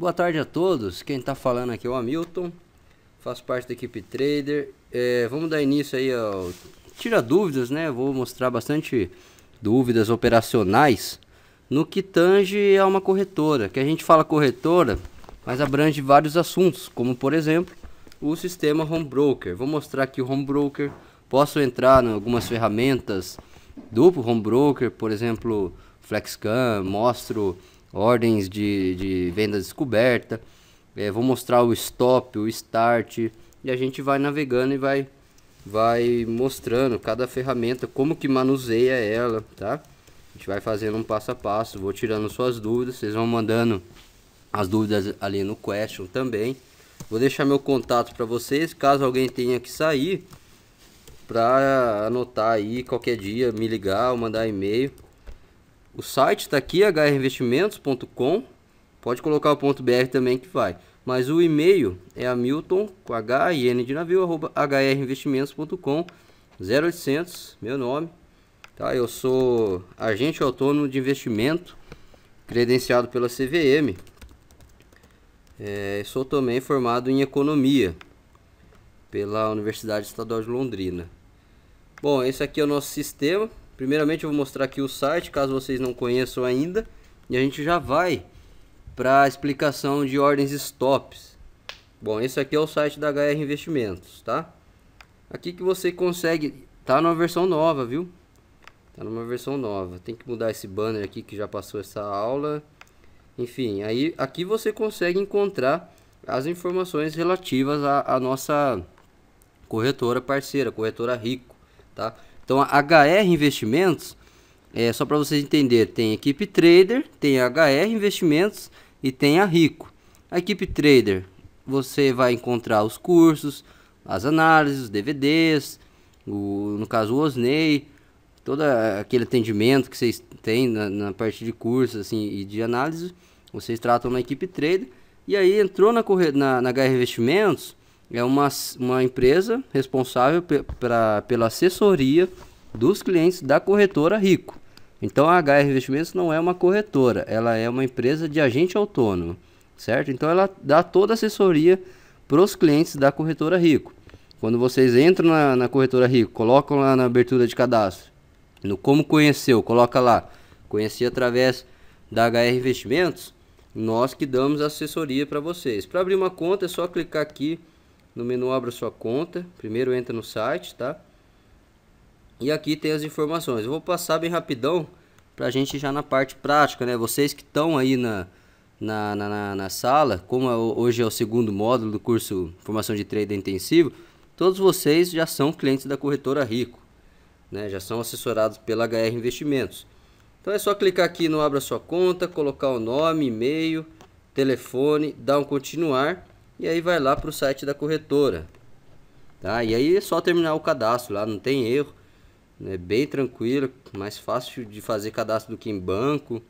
Boa tarde a todos. Quem está falando aqui é o Hamilton. Faço parte da equipe Trader. É, vamos dar início aí ao tira dúvidas, né? Vou mostrar bastante dúvidas operacionais no que tange a uma corretora. Que a gente fala corretora, mas abrange vários assuntos, como por exemplo o sistema Home Broker. Vou mostrar aqui o Home Broker. Posso entrar em algumas ferramentas do Home Broker, por exemplo, Flexcam, mostro ordens de, de venda descoberta. É, vou mostrar o stop, o start e a gente vai navegando e vai vai mostrando cada ferramenta como que manuseia ela, tá? A gente vai fazendo um passo a passo, vou tirando suas dúvidas, vocês vão mandando as dúvidas ali no question também. Vou deixar meu contato para vocês, caso alguém tenha que sair, para anotar aí qualquer dia, me ligar ou mandar e-mail. O site está aqui, hrinvestimentos.com. Pode colocar o ponto .br também que vai. Mas o e-mail é hamilton, com h i n de navio, arroba hrinvestimentos.com, 0800, meu nome. Tá? Eu sou agente autônomo de investimento, credenciado pela CVM. É, sou também formado em economia pela Universidade Estadual de Londrina. Bom, esse aqui é o nosso sistema. Primeiramente eu vou mostrar aqui o site, caso vocês não conheçam ainda, e a gente já vai para a explicação de ordens stops. Bom, esse aqui é o site da HR Investimentos, tá? Aqui que você consegue, tá numa versão nova, viu? Tá numa versão nova. Tem que mudar esse banner aqui que já passou essa aula. Enfim, aí aqui você consegue encontrar as informações relativas à, à nossa corretora parceira, corretora Rico, tá? Então, a HR Investimentos, é, só para vocês entenderem, tem a equipe trader, tem a HR Investimentos e tem a Rico. A equipe trader, você vai encontrar os cursos, as análises, os DVDs, o, no caso o Osney, todo aquele atendimento que vocês têm na, na, parte de curso assim, e de análise, vocês tratam na equipe trader. E aí entrou na, na, na HR Investimentos, é uma, uma empresa responsável pe, pra, pela assessoria dos clientes da corretora Rico. Então a HR Investimentos não é uma corretora, ela é uma empresa de agente autônomo, certo? Então ela dá toda a assessoria para os clientes da corretora Rico. Quando vocês entram na, na, corretora Rico, colocam lá na abertura de cadastro, no como conheceu, coloca lá, conheci através da HR Investimentos, nós que damos assessoria para vocês. Para abrir uma conta é só clicar aqui no menu abra sua conta. Primeiro entra no site, tá? E aqui tem as informações. Eu vou passar bem rapidão pra gente já na parte prática, né? Vocês que estão aí na, na, na, na, sala, como é hoje é o segundo módulo do curso Formação de Trader Intensivo, todos vocês já são clientes da corretora Rico, né? já são assessorados pela HR Investimentos. Então é só clicar aqui no Abra Sua Conta, colocar o nome, e-mail, telefone, dar um continuar e aí vai lá para o site da corretora. Tá? E aí é só terminar o cadastro lá, não tem erro. É bem tranquilo, mais fácil de fazer cadastro do que em banco.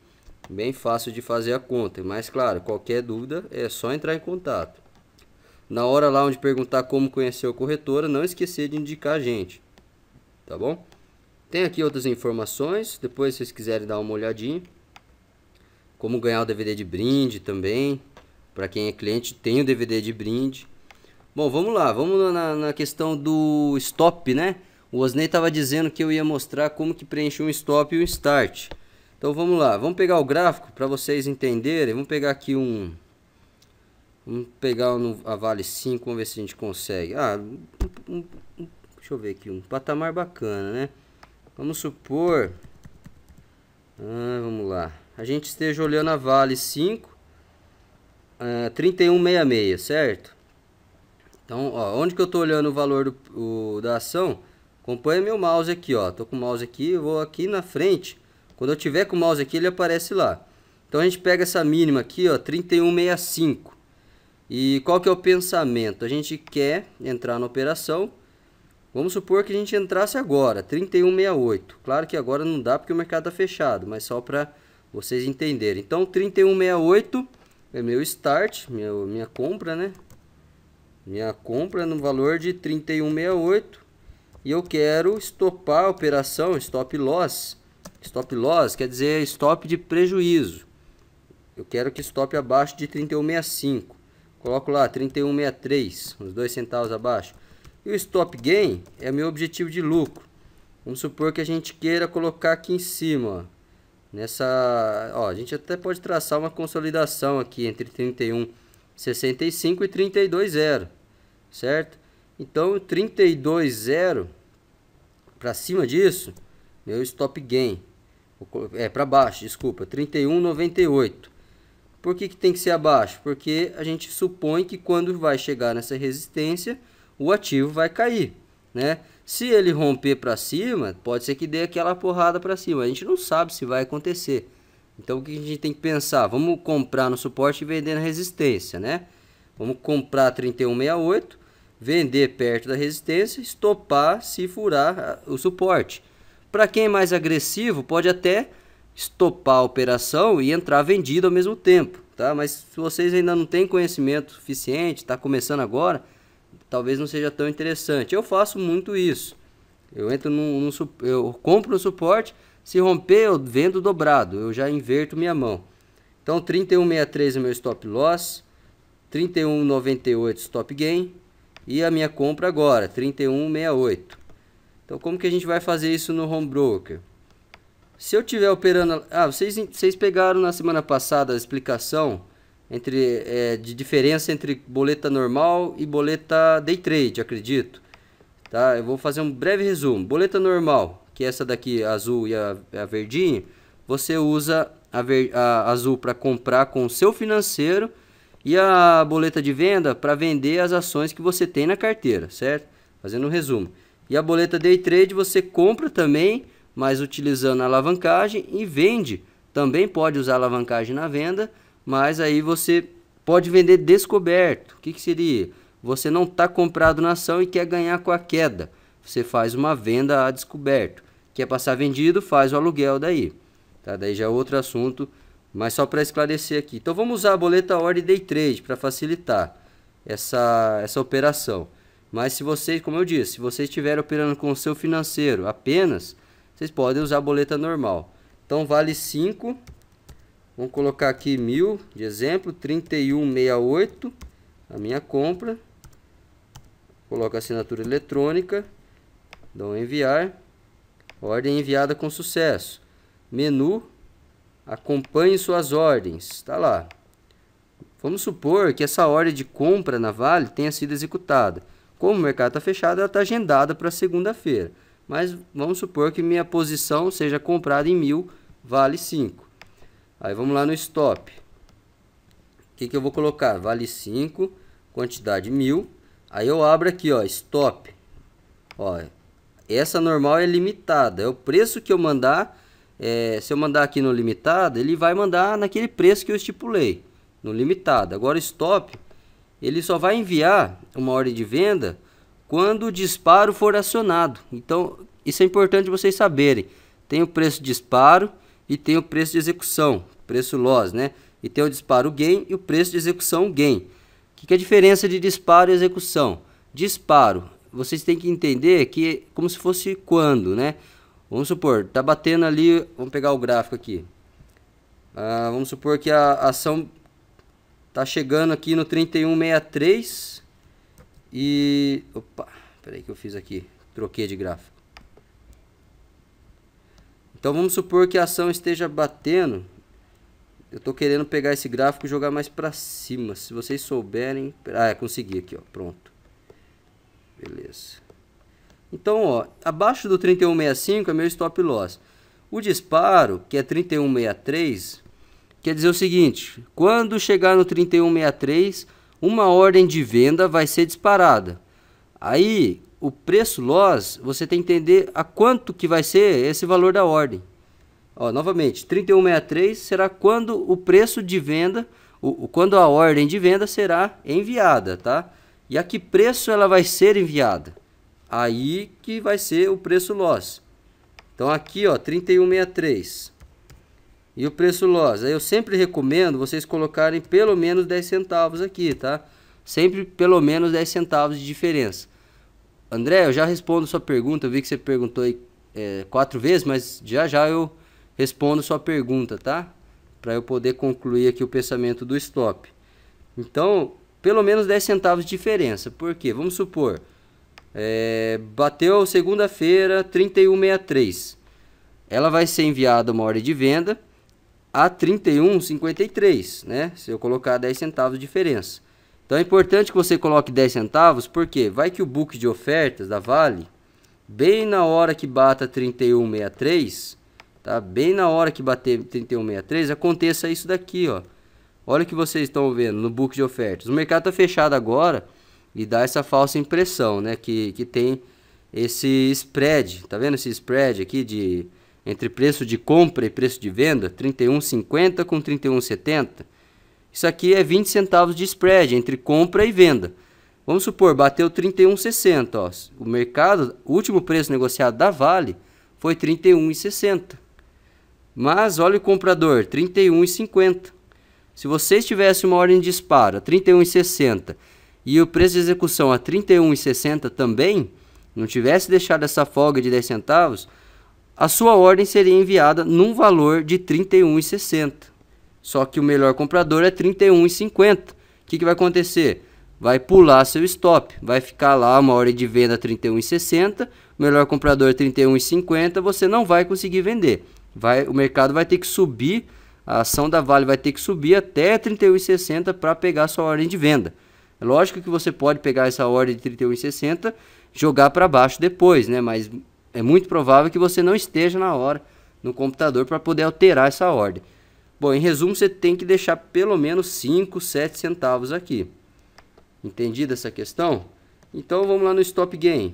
Bem fácil de fazer a conta. Mas claro, qualquer dúvida é só entrar em contato. Na hora lá onde perguntar como conhecer a corretora, não esquecer de indicar a gente. Tá bom? Tem aqui outras informações, depois se vocês quiserem dar uma olhadinha. Como ganhar o DVD de brinde também, para quem é cliente, tem o DVD de brinde. Bom, vamos lá, vamos na, na questão do stop, né? O Osney estava dizendo que eu ia mostrar como que preenche um stop e um start. Então vamos lá, vamos pegar o gráfico para vocês entenderem. Vamos pegar aqui um... Vamos pegar a Vale 5, vamos ver se a gente consegue. Ah, um, um, um, deixa eu ver aqui, um patamar bacana, né? Vamos supor... Ah, vamos lá. A gente esteja olhando a Vale 5 uh, ah, 3166, certo? Então, ó, onde que eu estou olhando o valor do, o, da ação? Acompanha meu mouse aqui, ó. Tô com o mouse aqui, eu vou aqui na frente. Quando eu tiver com o mouse aqui, ele aparece lá. Então a gente pega essa mínima aqui, ó, 3165. E qual que é o pensamento? A gente quer entrar na operação. Vamos supor que a gente entrasse agora, 3168. Claro que agora não dá porque o mercado está fechado, mas só para vocês entenderem. Então, 3168 é meu start, meu, minha compra, né? Minha compra no valor de 31,68 e eu quero estopar a operação, stop loss. Stop loss quer dizer stop de prejuízo. Eu quero que stop abaixo de 31,65. Coloco lá 31,63, uns 2 centavos abaixo. E o stop gain é meu objetivo de lucro. Vamos supor que a gente queira colocar aqui em cima, ó. Nessa, ó, a gente até pode traçar uma consolidação aqui entre 31,65 e 32,0, certo? Então, 32,0 para cima disso, meu stop gain é para baixo, desculpa, 31,98. Por que, que tem que ser abaixo? Porque a gente supõe que quando vai chegar nessa resistência, o ativo vai cair, né? Se ele romper para cima, pode ser que dê aquela porrada para cima. A gente não sabe se vai acontecer. Então o que a gente tem que pensar? Vamos comprar no suporte e vender na resistência, né? Vamos comprar 3168, vender perto da resistência, estopar se furar o suporte. Para quem é mais agressivo, pode até estopar a operação e entrar vendido ao mesmo tempo, tá? Mas se vocês ainda não têm conhecimento suficiente, está começando agora, talvez não seja tão interessante. Eu faço muito isso. Eu entro num, num eu compro um suporte, se romper eu vendo dobrado, eu já inverto minha mão. Então 31,63 é meu stop loss, 31,98 stop gain e a minha compra agora 31,68. Então como que a gente vai fazer isso no home broker? Se eu tiver operando, ah, vocês vocês pegaram na semana passada a explicação entre, é, de diferença entre boleta normal e boleta day trade, acredito. Tá? Eu vou fazer um breve resumo. Boleta normal, que é essa daqui, azul e a, a verdinha, você usa a, ver, a azul para comprar com o seu financeiro e a boleta de venda para vender as ações que você tem na carteira, certo? Fazendo um resumo. E a boleta day trade você compra também, mas utilizando a alavancagem e vende. Também pode usar alavancagem na venda, mas aí você pode vender descoberto. O que, que seria? Você não está comprado na ação e quer ganhar com a queda. Você faz uma venda a descoberto. Quer passar vendido, faz o aluguel daí. Tá? Daí já é outro assunto, mas só para esclarecer aqui. Então vamos usar a boleta ordem day trade para facilitar essa, essa operação. Mas se vocês, como eu disse, se vocês estiverem operando com o seu financeiro apenas, vocês podem usar a boleta normal. Então vale 5 Vamos colocar aqui mil de exemplo, 3168, a minha compra. Coloco a assinatura eletrônica, dou enviar. Ordem enviada com sucesso. Menu, acompanhe suas ordens. Está lá. Vamos supor que essa ordem de compra na Vale tenha sido executada. Como o mercado está fechado, ela está agendada para segunda-feira. Mas vamos supor que minha posição seja comprada em mil, vale 5. Aí vamos lá no stop. O que, que eu vou colocar? Vale 5, quantidade 1000. Aí eu abro aqui, ó, stop. Ó, essa normal é limitada. É o preço que eu mandar. É, se eu mandar aqui no limitado, ele vai mandar naquele preço que eu estipulei. No limitado. Agora stop, ele só vai enviar uma ordem de venda quando o disparo for acionado. Então, isso é importante vocês saberem. Tem o preço de disparo e tem o preço de execução preço loss, né? E tem o disparo gain e o preço de execução gain. O que, que é a diferença de disparo e execução? Disparo, vocês têm que entender que como se fosse quando, né? Vamos supor, tá batendo ali, vamos pegar o gráfico aqui. Ah, vamos supor que a ação tá chegando aqui no 3163 e... Opa, peraí que eu fiz aqui, troquei de gráfico. Então vamos supor que a ação esteja batendo eu tô querendo pegar esse gráfico e jogar mais pra cima. Se vocês souberem... Ah, é, consegui aqui, ó. Pronto. Beleza. Então, ó, abaixo do 3165 é meu stop loss. O disparo, que é 3163, quer dizer o seguinte. Quando chegar no 3163, uma ordem de venda vai ser disparada. Aí, o preço loss, você tem que entender a quanto que vai ser esse valor da ordem. Ó, novamente, 3163 será quando o preço de venda, o, o, quando a ordem de venda será enviada, tá? E a que preço ela vai ser enviada? Aí que vai ser o preço loss. Então aqui, ó, 3163. E o preço loss, aí eu sempre recomendo vocês colocarem pelo menos 10 centavos aqui, tá? Sempre pelo menos 10 centavos de diferença. André, eu já respondo sua pergunta, eu vi que você perguntou aí é, quatro vezes, mas já já eu respondo sua pergunta, tá? Para eu poder concluir aqui o pensamento do stop. Então, pelo menos 10 centavos de diferença. Por quê? Vamos supor, é, bateu segunda-feira 31,63. Ela vai ser enviada uma ordem de venda a 31,53, né? Se eu colocar 10 centavos de diferença. Então é importante que você coloque 10 centavos, porque vai que o book de ofertas da Vale, bem na hora que bata 31,63, tá? Bem na hora que bater 31,63, aconteça isso daqui, ó. Olha o que vocês estão vendo no book de ofertas. O mercado está fechado agora e dá essa falsa impressão, né? Que, que tem esse spread, tá vendo esse spread aqui de entre preço de compra e preço de venda, 31,50 com 31,70. Isso aqui é 20 centavos de spread entre compra e venda. Vamos supor, bateu 31,60, O mercado, o último preço negociado da Vale foi 31,60. Mas olha o comprador, 31,50. Se você tivesse uma ordem de disparo a 31,60 e o preço de execução a 31,60 também, não tivesse deixado essa folga de 10 centavos, a sua ordem seria enviada num valor de 31,60. Só que o melhor comprador é 31,50. O que, que vai acontecer? Vai pular seu stop, vai ficar lá uma ordem de venda 31,60, melhor comprador 31,50, você não vai conseguir vender. Vai, o mercado vai ter que subir, a ação da Vale vai ter que subir até 31,60 para pegar sua ordem de venda. É lógico que você pode pegar essa ordem de 31,60 jogar para baixo depois, né? Mas é muito provável que você não esteja na hora no computador para poder alterar essa ordem. Bom, em resumo, você tem que deixar pelo menos 5, 7 centavos aqui. Entendida essa questão? Então vamos lá no stop gain.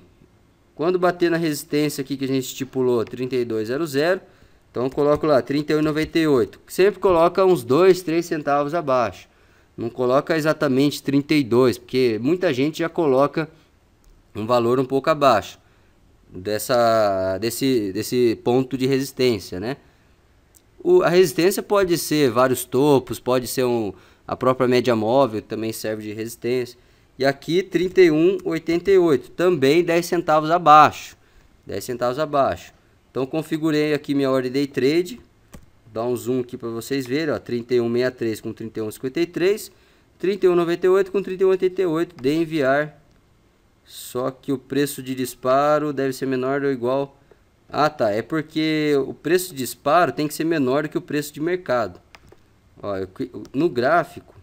Quando bater na resistência aqui que a gente estipulou 3200, então eu coloco lá 31,98. Sempre coloca uns 2, 3 centavos abaixo. Não coloca exatamente 32, porque muita gente já coloca um valor um pouco abaixo dessa desse desse ponto de resistência, né? O, a resistência pode ser vários topos, pode ser um, a própria média móvel também serve de resistência. E aqui 31,88, também 10 centavos abaixo. 10 centavos abaixo. Então configurei aqui minha ordem day trade. dar um zoom aqui para vocês verem, ó, 3163 com 3153, 3198 com 3188 de enviar. Só que o preço de disparo deve ser menor ou igual. Ah, tá, é porque o preço de disparo tem que ser menor do que o preço de mercado. Ó, eu, no gráfico,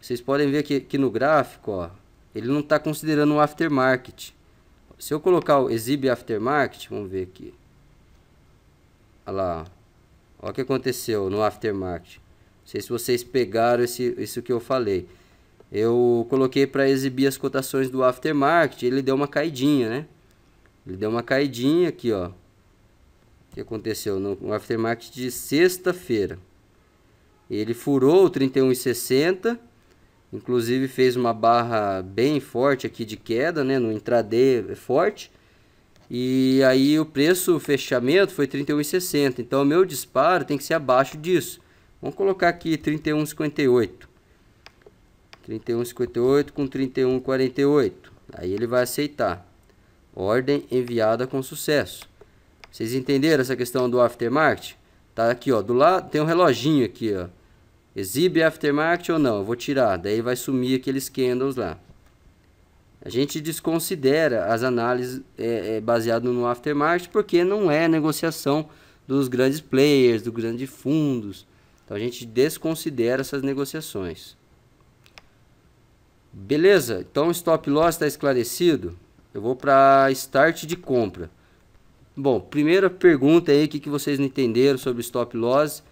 vocês podem ver que, que no gráfico, ó, ele não está considerando o aftermarket se eu colocar o Exhibit Aftermarket, vamos ver aqui. Olha lá, olha o que aconteceu no Aftermarket. Não sei se vocês pegaram esse, isso que eu falei. Eu coloquei para exibir as cotações do Aftermarket, ele deu uma caidinha, né? Ele deu uma caidinha aqui, ó. O que aconteceu no Aftermarket de sexta-feira. Ele furou o 31,60 Inclusive fez uma barra bem forte aqui de queda, né, no intraday forte. E aí o preço fechamento foi 31,60. Então o meu disparo tem que ser abaixo disso. Vamos colocar aqui 31,58. 31,58 com 31,48. Aí ele vai aceitar. Ordem enviada com sucesso. Vocês entenderam essa questão do aftermarket? Tá aqui, ó, do lado tem um reloginho aqui, ó. Exibe aftermarket ou não? Eu vou tirar. Daí vai sumir aqueles candles lá. A gente desconsidera as análises é, é baseadas no aftermarket porque não é negociação dos grandes players, dos grandes fundos. Então a gente desconsidera essas negociações. Beleza? Então o stop loss está esclarecido. Eu vou para start de compra. Bom, primeira pergunta aí, o que, que vocês não entenderam sobre stop loss?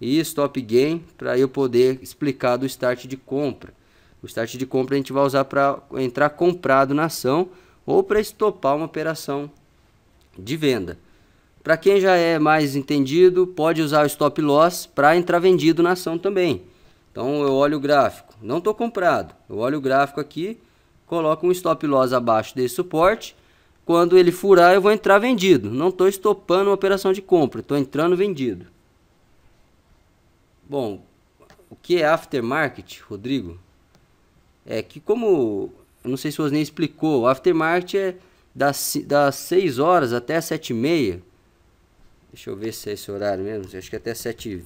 e stop gain para eu poder explicar do start de compra. O start de compra a gente vai usar para entrar comprado na ação ou para estopar uma operação de venda. Para quem já é mais entendido, pode usar o stop loss para entrar vendido na ação também. Então eu olho o gráfico, não estou comprado, eu olho o gráfico aqui, coloco um stop loss abaixo desse suporte. Quando ele furar, eu vou entrar vendido. Não estou estopando uma operação de compra, estou entrando vendido. Bom, o que é aftermarket, Rodrigo? É que como, não sei se o nem explicou, aftermarket é das, das 6 horas até 7 e meia. Deixa eu ver se é esse horário mesmo, acho que é até 7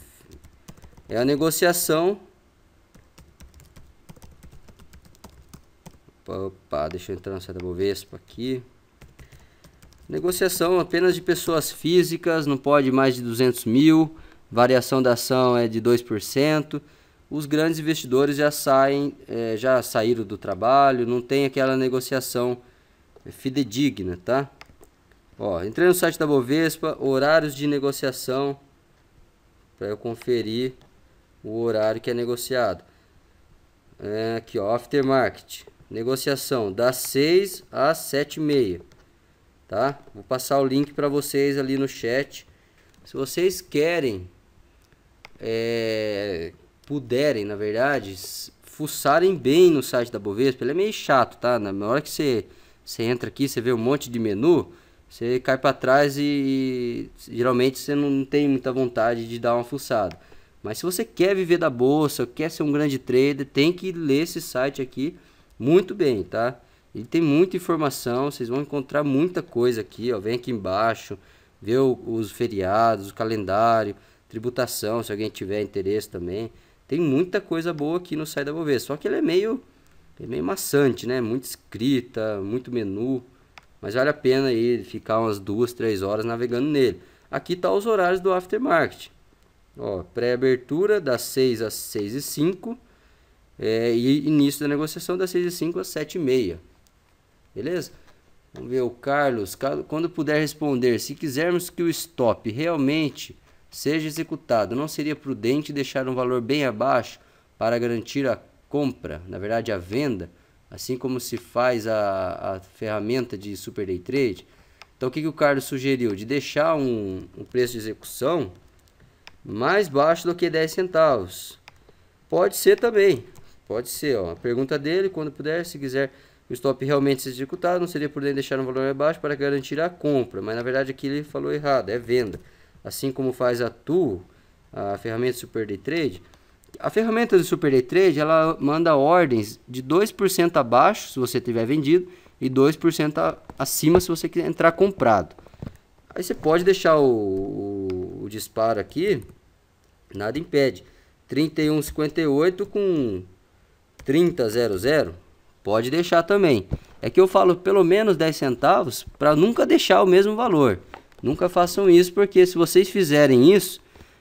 É a negociação... Opa, deixa eu entrar na da Bovespa aqui. Negociação apenas de pessoas físicas, não pode mais de 200 mil variação da ação é de 2%. Os grandes investidores já saem, é, já saíram do trabalho, não tem aquela negociação fidedigna, tá? Ó, entrei no site da Bovespa, horários de negociação, para eu conferir o horário que é negociado. É, aqui, ó, aftermarket, negociação das 6 às 7 e meia, tá? Vou passar o link para vocês ali no chat. Se vocês querem é, puderem, na verdade, fuçarem bem no site da Bovespa. Ele é meio chato, tá? Na hora que você, você entra aqui, você vê um monte de menu, você cai para trás e, e, geralmente você não tem muita vontade de dar uma fuçada. Mas se você quer viver da bolsa, quer ser um grande trader, tem que ler esse site aqui muito bem, tá? Ele tem muita informação, vocês vão encontrar muita coisa aqui, ó. Vem aqui embaixo, vê o, os feriados, o calendário, tributação, se alguém tiver interesse também. Tem muita coisa boa aqui no site da Bovespa, só que ele é meio, é meio maçante, né? Muito escrita, muito menu, mas vale a pena aí ficar umas duas, três horas navegando nele. Aqui tá os horários do aftermarket. Ó, pré-abertura das 6 às 6 e 5 é, e início da negociação das 6 e 5 às 7 e meia. Beleza? Vamos ver o Carlos. Quando puder responder, se quisermos que o stop realmente seja executado, não seria prudente deixar um valor bem abaixo para garantir a compra, na verdade a venda, assim como se faz a, a ferramenta de Super Day Trade? Então o que, que o Carlos sugeriu? De deixar um, um preço de execução mais baixo do que 10 centavos. Pode ser também, pode ser. Ó. A pergunta dele, quando puder, se quiser o stop realmente se executar, não seria prudente deixar um valor mais baixo para garantir a compra. Mas na verdade aqui ele falou errado, é venda assim como faz a Tu, a ferramenta Super Day Trade, a ferramenta do Super Day Trade, ela manda ordens de 2% abaixo se você tiver vendido e 2% acima se você quiser entrar comprado. Aí você pode deixar o, o, o disparo aqui, nada impede. 31,58 com 30,00, pode deixar também. É que eu falo pelo menos 10 centavos para nunca deixar o mesmo valor. Nunca façam isso, porque se vocês fizerem isso,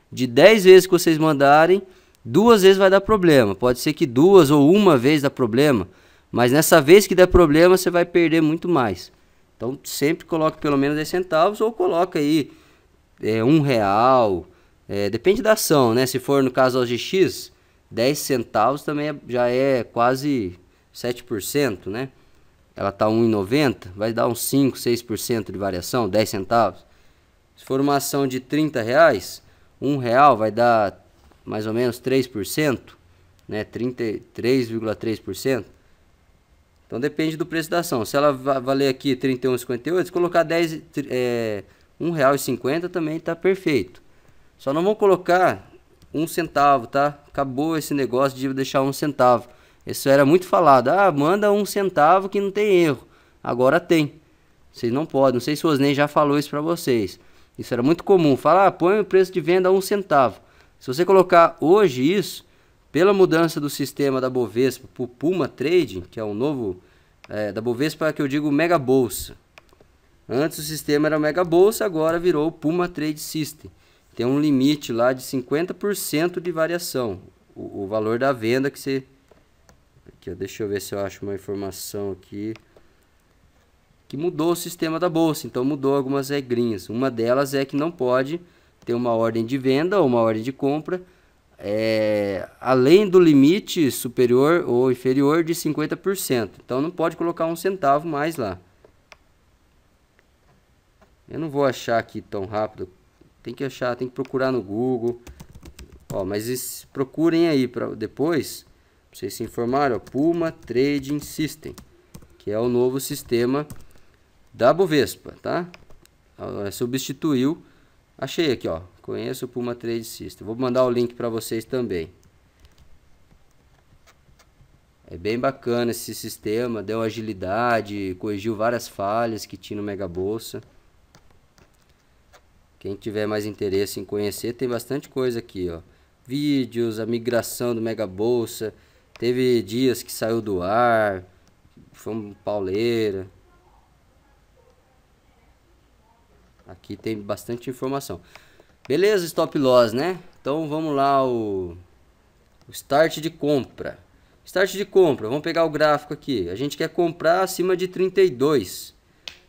de 10 vezes que vocês mandarem, duas vezes vai dar problema. Pode ser que duas ou uma vez dá problema, mas nessa vez que der problema, você vai perder muito mais. Então sempre coloque pelo menos 10 centavos ou coloca aí é, um real. É, depende da ação, né? Se for no caso OGX, 10 centavos também é, já é quase 7%, né? Ela tá 1,90, vai dar uns 5, 6% de variação, 10 centavos. Se for uma ação de 30 reais, um real vai dar mais ou menos 3%, né? 33,3%. Então depende do preço da ação. Se ela valer aqui 31,58, colocar 10, é, R$1,50 também está perfeito. Só não vou colocar um centavo, tá? Acabou esse negócio de deixar um centavo. Isso era muito falado. Ah, manda um centavo que não tem erro. Agora tem. Vocês não podem. Não sei se o Osney já falou isso para vocês. Isso era muito comum. Falar, ah, põe o preço de venda a um centavo. Se você colocar hoje isso, pela mudança do sistema da Bovespa para o Puma Trading, que é um novo é, da Bovespa que eu digo Mega Bolsa. Antes o sistema era Mega Bolsa, agora virou o Puma Trade System. Tem um limite lá de 50% de variação, o, o, valor da venda que você aqui, deixa eu ver se eu acho uma informação aqui que mudou o sistema da bolsa, então mudou algumas regrinhas. Uma delas é que não pode ter uma ordem de venda ou uma ordem de compra é, além do limite superior ou inferior de 50%. Então não pode colocar um centavo mais lá. Eu não vou achar aqui tão rápido. Tem que achar, tem que procurar no Google. Ó, mas procurem aí para depois. Pra vocês se informarem, ó, Puma Trading System, que é o novo sistema da Bovespa, tá? Substituiu. Achei aqui, ó. Conheço o Puma Trade System. Vou mandar o link para vocês também. É bem bacana esse sistema, deu agilidade, corrigiu várias falhas que tinha no Mega Bolsa. Quem tiver mais interesse em conhecer, tem bastante coisa aqui, ó. Vídeos, a migração do Mega Bolsa, teve dias que saiu do ar, foi um pauleira. Aqui tem bastante informação. Beleza, stop loss, né? Então vamos lá o, o start de compra. Start de compra, vamos pegar o gráfico aqui. A gente quer comprar acima de 32.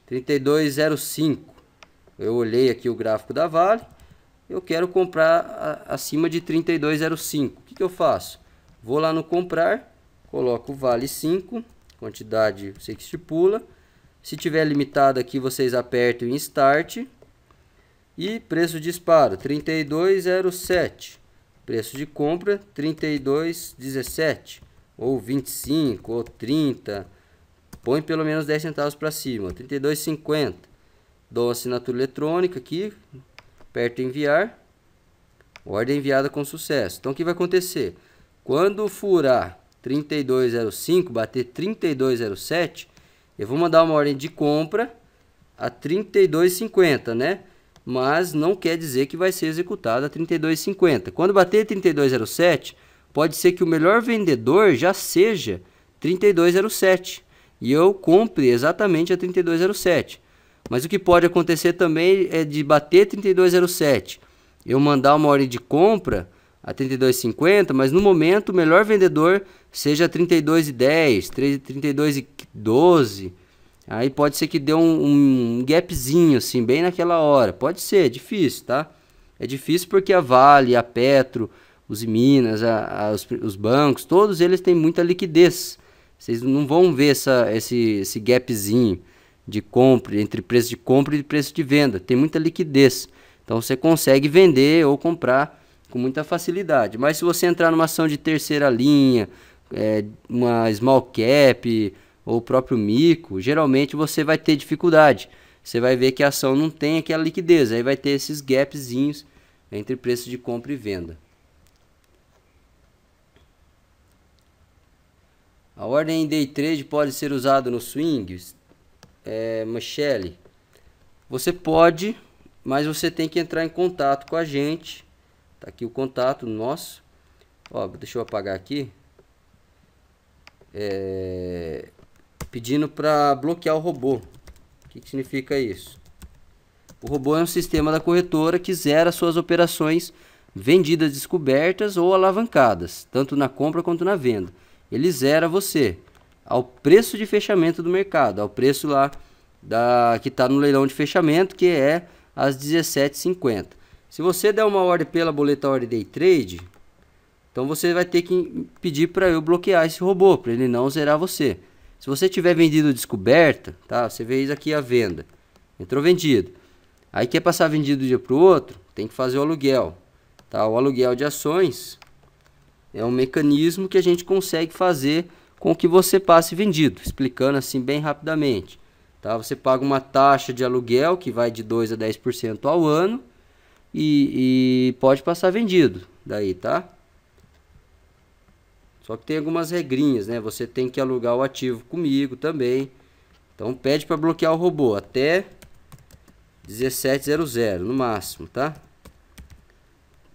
32,05. Eu olhei aqui o gráfico da Vale. Eu quero comprar acima de 32,05. O que, que eu faço? Vou lá no comprar, coloco Vale 5, quantidade você que estipula. Se tiver limitado aqui, vocês apertam em Start. E preço de disparo, 32,07. Preço de compra, 32,17. Ou 25, ou 30. Põe pelo menos 10 centavos para cima, 32,50. Dou assinatura eletrônica aqui. Aperto enviar. Ordem enviada com sucesso. Então o que vai acontecer? Quando furar 32,05, bater 32,07 eu vou mandar uma ordem de compra a 32,50, né? Mas não quer dizer que vai ser executada a 32,50. Quando bater 32,07, pode ser que o melhor vendedor já seja 32,07 e eu compre exatamente a 32,07. Mas o que pode acontecer também é de bater 32,07, eu mandar uma ordem de compra a 32,50, mas no momento o melhor vendedor seja 32,10, 32,12. Aí pode ser que dê um, um gapzinho, assim, bem naquela hora. Pode ser, é difícil, tá? É difícil porque a Vale, a Petro, os Minas, a, a, os, os, bancos, todos eles têm muita liquidez. Vocês não vão ver essa, esse, esse gapzinho de compra, entre preço de compra e preço de venda. Tem muita liquidez. Então você consegue vender ou comprar com muita facilidade. Mas se você entrar numa ação de terceira linha, é, uma small cap ou o próprio mico, geralmente você vai ter dificuldade. Você vai ver que a ação não tem aquela liquidez, aí vai ter esses gapzinhos entre preço de compra e venda. A ordem em day trade pode ser usada no swing, é, Michele. Você pode, mas você tem que entrar em contato com a gente Tá aqui o contato nosso. Ó, deixa eu apagar aqui. É... Pedindo para bloquear o robô. O que, que significa isso? O robô é um sistema da corretora que zera suas operações vendidas descobertas ou alavancadas, tanto na compra quanto na venda. Ele zera você ao preço de fechamento do mercado, ao preço lá da que está no leilão de fechamento, que é às 17,50. Se você der uma ordem pela boleta ordem day trade, então você vai ter que pedir para eu bloquear esse robô, para ele não zerar você. Se você tiver vendido descoberta, tá? Você vê aqui a venda. Entrou vendido. Aí quer passar vendido de um dia para o outro, tem que fazer o aluguel. Tá? O aluguel de ações é um mecanismo que a gente consegue fazer com que você passe vendido, explicando assim bem rapidamente. Tá? Você paga uma taxa de aluguel que vai de 2 a 10% ao ano e, e pode passar vendido daí, tá? Só que tem algumas regrinhas, né? Você tem que alugar o ativo comigo também. Então pede para bloquear o robô até 1700 no máximo, tá?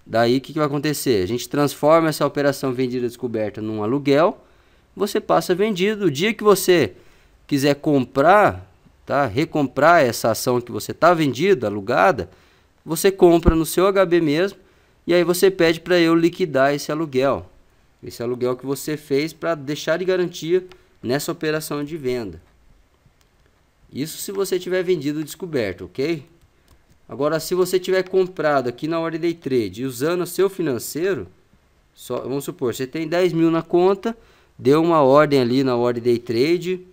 Daí o que, que vai acontecer? A gente transforma essa operação vendida descoberta num aluguel. Você passa vendido. O dia que você quiser comprar, tá? Recomprar essa ação que você está vendida, alugada, você compra no seu HB mesmo e aí você pede para eu liquidar esse aluguel. Esse aluguel que você fez para deixar de garantia nessa operação de venda. Isso se você tiver vendido descoberto, ok? Agora, se você tiver comprado aqui na ordem day trade usando o seu financeiro, só, vamos supor, você tem 10 mil na conta, deu uma ordem ali na ordem day trade,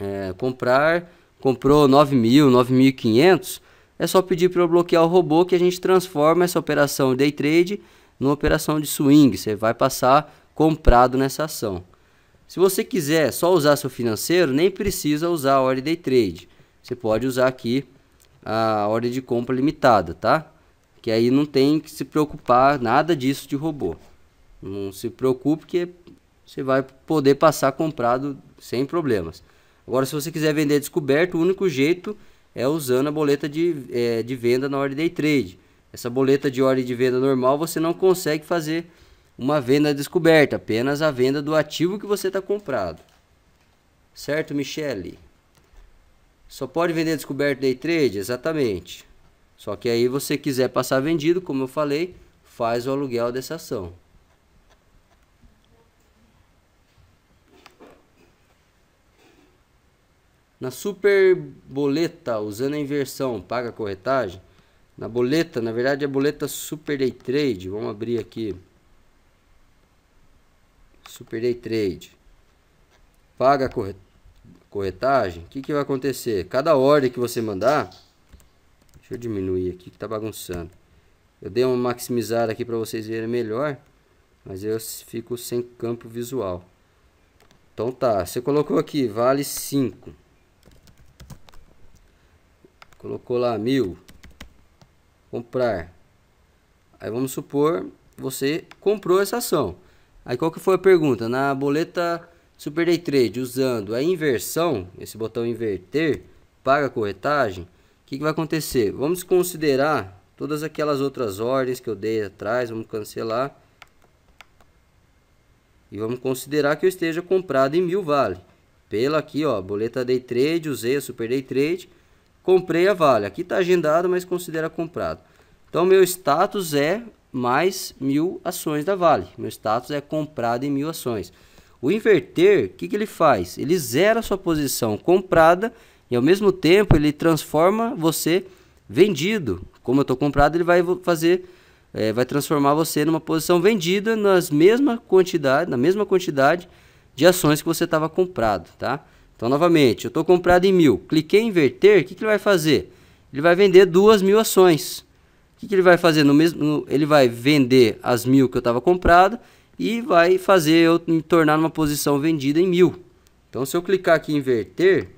é, comprar, comprou 9 mil, 9.500, é só pedir para eu bloquear o robô que a gente transforma essa operação day trade numa operação de swing. Você vai passar comprado nessa ação. Se você quiser só usar seu financeiro, nem precisa usar a ordem day trade. Você pode usar aqui a ordem de compra limitada, tá? Que aí não tem que se preocupar nada disso de robô. Não se preocupe que você vai poder passar comprado sem problemas. Agora, se você quiser vender descoberto, o único jeito é usando a boleta de, é, de venda na ordem day trade. Essa boleta de ordem de venda normal você não consegue fazer uma venda descoberta, apenas a venda do ativo que você está comprado. Certo, Michele? Só pode vender descoberto day trade? Exatamente. Só que aí você quiser passar vendido, como eu falei, faz o aluguel dessa ação. Na super boleta, usando a inversão, paga a corretagem. Na boleta, na verdade é boleta Super Day Trade. Vamos abrir aqui. Super Day Trade. Paga a corretagem. O que, que vai acontecer? Cada ordem que você mandar... Deixa eu diminuir aqui que tá bagunçando. Eu dei uma maximizada aqui para vocês verem melhor. Mas eu fico sem campo visual. Então tá, você colocou aqui, vale 5 colocou lá mil, comprar. Aí vamos supor, você comprou essa ação. Aí qual que foi a pergunta? Na boleta Super Day Trade, usando a inversão, esse botão inverter, para corretagem, o que, que vai acontecer? Vamos considerar todas aquelas outras ordens que eu dei atrás, vamos cancelar. E vamos considerar que eu esteja comprado em mil vale. Pela aqui, ó, boleta Day Trade, usei a Super Day Trade Comprei a Vale. Aqui está agendado, mas considera comprado. Então, meu status é mais mil ações da Vale. Meu status é comprado em mil ações. O inverter, o que, que ele faz? Ele zera a sua posição comprada e ao mesmo tempo ele transforma você vendido. Como eu estou comprado, ele vai fazer, é, vai transformar você numa posição vendida nas mesma quantidade, na mesma quantidade de ações que você estava comprado, tá? Então, novamente, eu estou comprado em mil. Cliquei em inverter, o que, que ele vai fazer? Ele vai vender duas mil ações. O que, que ele vai fazer? No mesmo, no, ele vai vender as mil que eu estava comprado e vai fazer eu me tornar numa posição vendida em mil. Então, se eu clicar aqui em inverter,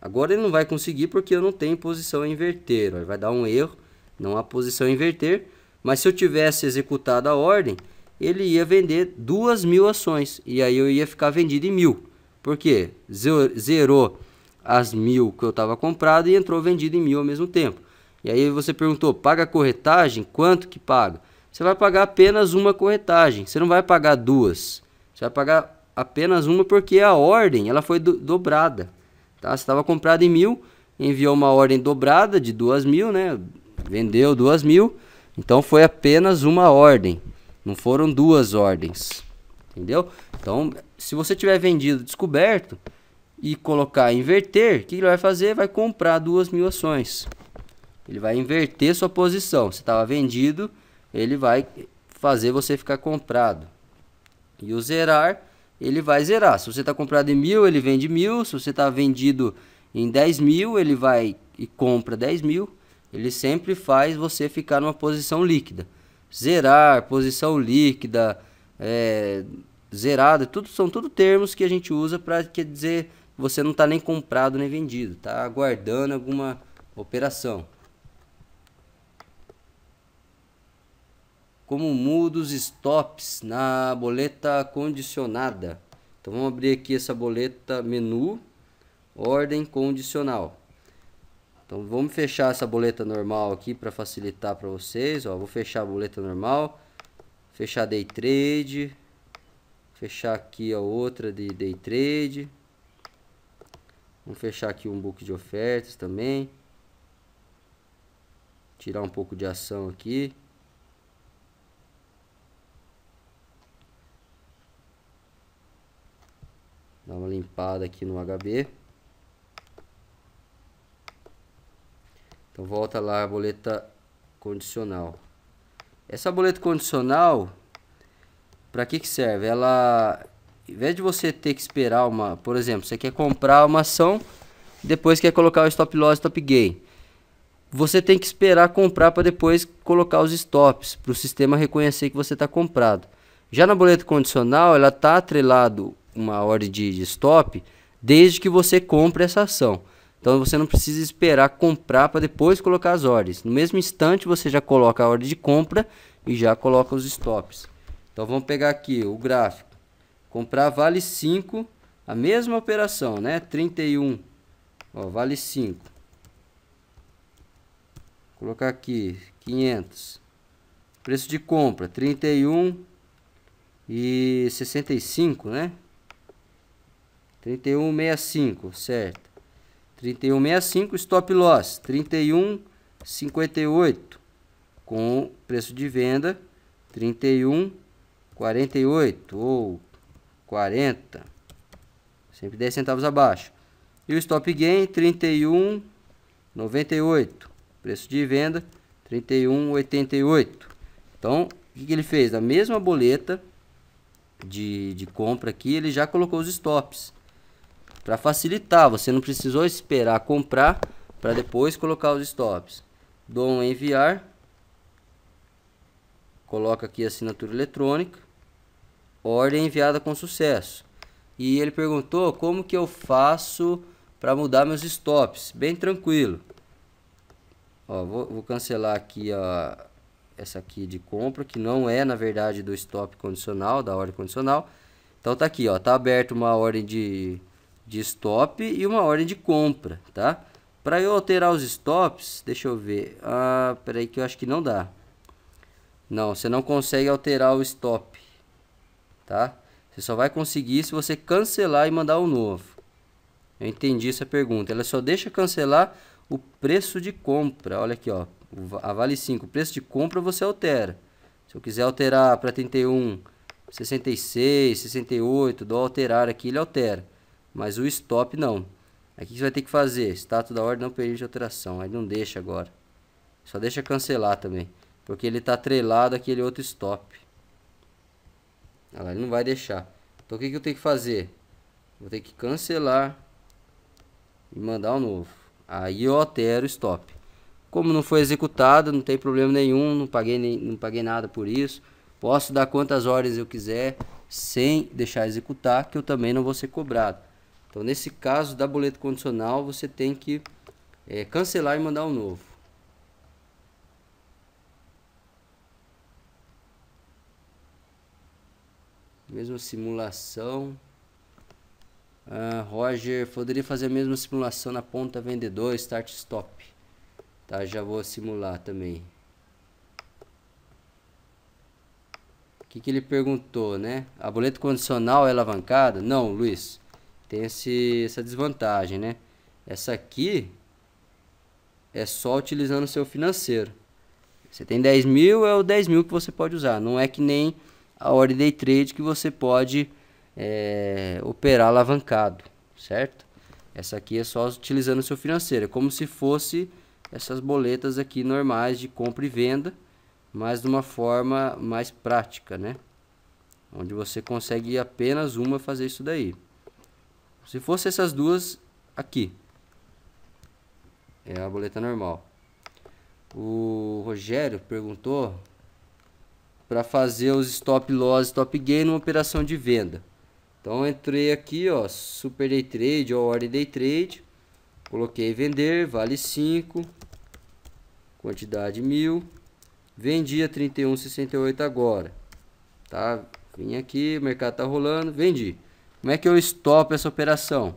agora ele não vai conseguir porque eu não tenho posição a inverter. Ele vai dar um erro, não há posição a inverter. Mas se eu tivesse executado a ordem, ele ia vender duas mil ações e aí eu ia ficar vendido em mil. Porque zerou as mil que eu estava comprado e entrou vendido em mil ao mesmo tempo. E aí você perguntou, paga corretagem? Quanto que paga? Você vai pagar apenas uma corretagem, você não vai pagar duas. Você vai pagar apenas uma porque a ordem ela foi do, dobrada. Tá? Você estava comprado em mil, enviou uma ordem dobrada de duas mil, né? vendeu duas mil, então foi apenas uma ordem. Não foram duas ordens, entendeu? Então se você tiver vendido descoberto e colocar inverter, o que ele vai fazer? Vai comprar duas mil ações. Ele vai inverter sua posição. Você estava vendido, ele vai fazer você ficar comprado. E o zerar, ele vai zerar. Se você está comprado em mil, ele vende mil. Se você está vendido em 10 mil, ele vai e compra 10 mil. Ele sempre faz você ficar numa posição líquida. Zerar, posição líquida, é, zerado, é tudo, são tudo termos que a gente usa para quer dizer você não está nem comprado nem vendido, está aguardando alguma operação. Como mudos os stops na boleta condicionada. Então vamos abrir aqui essa boleta menu, ordem condicional. Então vamos fechar essa boleta normal aqui para facilitar para vocês. Ó, vou fechar a boleta normal, fechar day trade, Fechar aqui a outra de day trade. Vamos fechar aqui um book de ofertas também. Tirar um pouco de ação aqui. Dar uma limpada aqui no HB. Então volta lá a boleta condicional. Essa boleta condicional para que que serve? Ela em vez de você ter que esperar uma, por exemplo, você quer comprar uma ação, depois quer colocar o stop loss, stop gain. Você tem que esperar comprar para depois colocar os stops, para o sistema reconhecer que você está comprado. Já na boleta condicional, ela está atrelado uma ordem de, de stop desde que você compre essa ação. Então você não precisa esperar comprar para depois colocar as ordens. No mesmo instante você já coloca a ordem de compra e já coloca os stops. Então vamos pegar aqui o gráfico. Comprar vale 5, a mesma operação, né? 31, ó, vale 5. Vou colocar aqui 500. Preço de compra 31 e 65, né? 31,65, certo. 31,65, stop loss, 31,58, com preço de venda, 31,58. 48 ou 40, sempre 10 centavos abaixo. E o stop gain 31,98. Preço de venda 31,88. Então, o que, ele fez? Da mesma boleta de, de compra aqui, ele já colocou os stops. Para facilitar, você não precisou esperar comprar para depois colocar os stops. Dou um enviar. Coloca aqui a assinatura eletrônica ordem enviada com sucesso. E ele perguntou como que eu faço para mudar meus stops. Bem tranquilo. Ó, vou, vou, cancelar aqui ó, essa aqui de compra, que não é, na verdade, do stop condicional, da ordem condicional. Então tá aqui, ó, tá aberto uma ordem de, de stop e uma ordem de compra, tá? Para eu alterar os stops, deixa eu ver. Ah, peraí que eu acho que não dá. Não, você não consegue alterar o stop tá? Você só vai conseguir se você cancelar e mandar um novo. Eu entendi essa pergunta. Ela só deixa cancelar o preço de compra. Olha aqui, ó. A Vale 5, o preço de compra você altera. Se eu quiser alterar para 31, 66, 68, dou alterar aqui, ele altera. Mas o stop não. Aqui você vai ter que fazer. Status da ordem não permite alteração. Aí não deixa agora. Só deixa cancelar também. Porque ele está atrelado àquele outro stop. Ela não vai deixar. Então o que, que eu tenho que fazer? Vou ter que cancelar e mandar um novo. Aí eu altero o stop. Como não foi executado, não tem problema nenhum, não paguei, nem, não paguei nada por isso. Posso dar quantas horas eu quiser sem deixar executar, que eu também não vou ser cobrado. Então, nesse caso da boleta condicional, você tem que é, cancelar e mandar um novo. Mesma simulação. Ah, Roger, poderia fazer a mesma simulação na ponta vendedor, start stop. Tá, já vou simular também. O que, que ele perguntou, né? A boleta condicional é alavancada? Não, Luiz. Tem esse, essa desvantagem, né? Essa aqui é só utilizando o seu financeiro. Você tem 10 mil, é o 10 mil que você pode usar. Não é que nem a ordem day trade que você pode é, operar alavancado, certo? Essa aqui é só utilizando o seu financeiro, é como se fosse essas boletas aqui normais de compra e venda, mas de uma forma mais prática, né? Onde você consegue apenas uma fazer isso daí. Se fosse essas duas aqui, é a boleta normal. O Rogério perguntou para fazer os stop loss, stop gain numa operação de venda. Então entrei aqui, ó, super day trade ou Order day trade, coloquei vender, vale 5, quantidade 1000, vendi a 31,68 agora. Tá? Vim aqui, o mercado tá rolando, vendi. Como é que eu stop essa operação?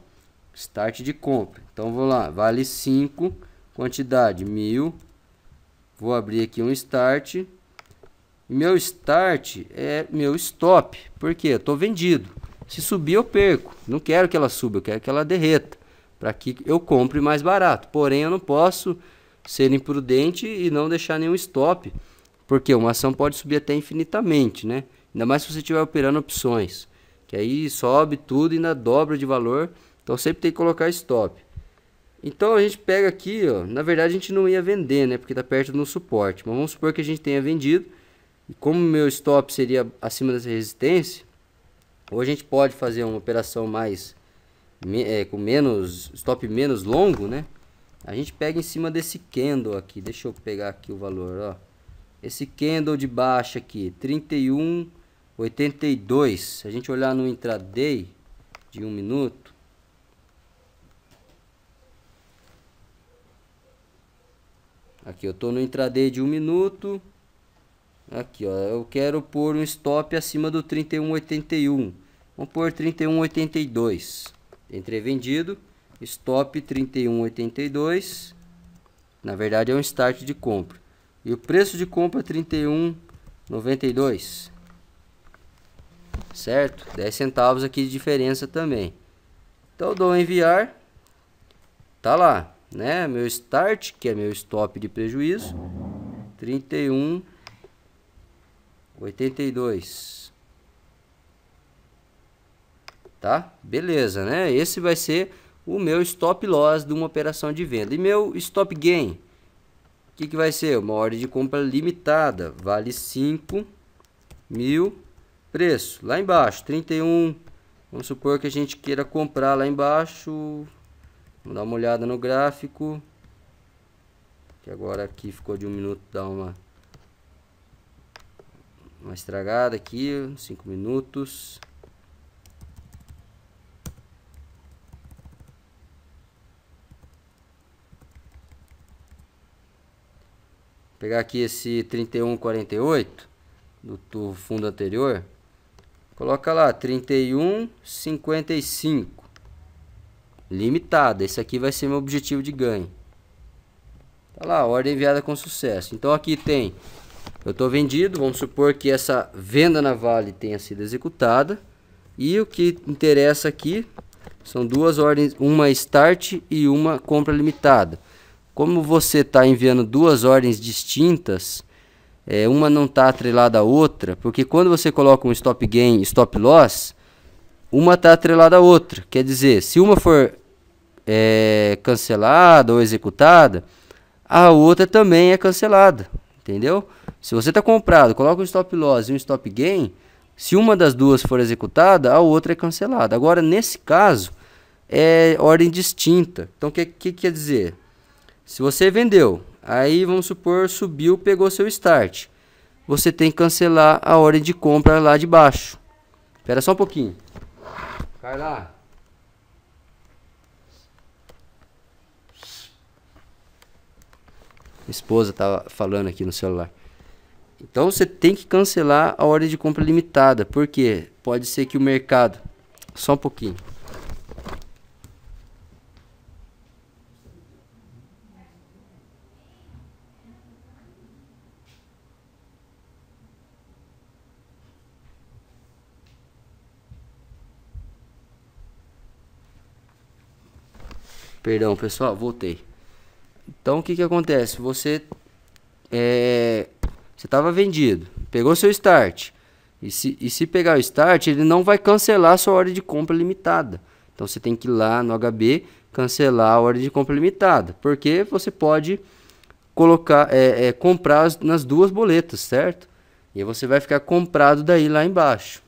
Start de compra. Então vou lá, vale 5, quantidade 1000. Vou abrir aqui um start meu start é meu stop, porque estou vendido. Se subir, eu perco. Não quero que ela suba, eu quero que ela derreta, para que eu compre mais barato. Porém, eu não posso ser imprudente e não deixar nenhum stop, porque uma ação pode subir até infinitamente, né? Ainda mais se você estiver operando opções, que aí sobe tudo e ainda dobra de valor. Então sempre tem que colocar stop. Então a gente pega aqui, ó, na verdade a gente não ia vender, né? Porque está perto do suporte. Mas vamos supor que a gente tenha vendido como meu stop seria acima dessa resistência, ou a gente pode fazer uma operação mais é, com menos stop menos longo, né? A gente pega em cima desse candle aqui. Deixa eu pegar aqui o valor, ó. Esse candle de baixa aqui, 31,82. Se a gente olhar no intraday de um minuto, Aqui eu tô no intraday de um minuto. Aqui, ó, eu quero pôr um stop acima do 31,81. Vamos pôr 31,82. vendido stop 31,82. Na verdade é um start de compra. E o preço de compra 31,92. Certo? 10 centavos aqui de diferença também. Então dou enviar. Tá lá, né? Meu start, que é meu stop de prejuízo, 31 82. Tá? Beleza, né? Esse vai ser o meu stop loss de uma operação de venda. E meu stop gain? O que, que vai ser? Uma ordem de compra limitada. Vale 5 mil preço. Lá embaixo, 31. Vamos supor que a gente queira comprar lá embaixo. Vamos dar uma olhada no gráfico. Que agora aqui ficou de um minuto, dá uma uma estragada aqui, 5 minutos. Pegar aqui esse 3148 do, do fundo anterior. Coloca lá 3155. Limitada. Esse aqui vai ser meu objetivo de ganho. Tá lá, ordem enviada com sucesso. Então aqui tem eu estou vendido, vamos supor que essa venda na Vale tenha sido executada. E o que interessa aqui são duas ordens, uma start e uma compra limitada. Como você está enviando duas ordens distintas, é, uma não está atrelada à outra, porque quando você coloca um stop gain e stop loss, uma está atrelada à outra. Quer dizer, se uma for é, cancelada ou executada, a outra também é cancelada, entendeu? Se você está comprado, coloca um stop loss e um stop gain, se uma das duas for executada, a outra é cancelada. Agora, nesse caso, é ordem distinta. Então, o que, que quer dizer? Se você vendeu, aí vamos supor subiu, pegou seu start. Você tem que cancelar a ordem de compra lá de baixo. Espera só um pouquinho. Vai lá. esposa está falando aqui no celular. Então você tem que cancelar a ordem de compra limitada, porque pode ser que o mercado só um pouquinho. Perdão, pessoal, voltei. Então, o que que acontece? Você é, você estava vendido, pegou seu start. E se, e se pegar o start, ele não vai cancelar sua hora de compra limitada. Então você tem que ir lá no HB cancelar a hora de compra limitada, porque você pode colocar, é, é, comprar nas duas boletas, certo? E você vai ficar comprado daí lá embaixo.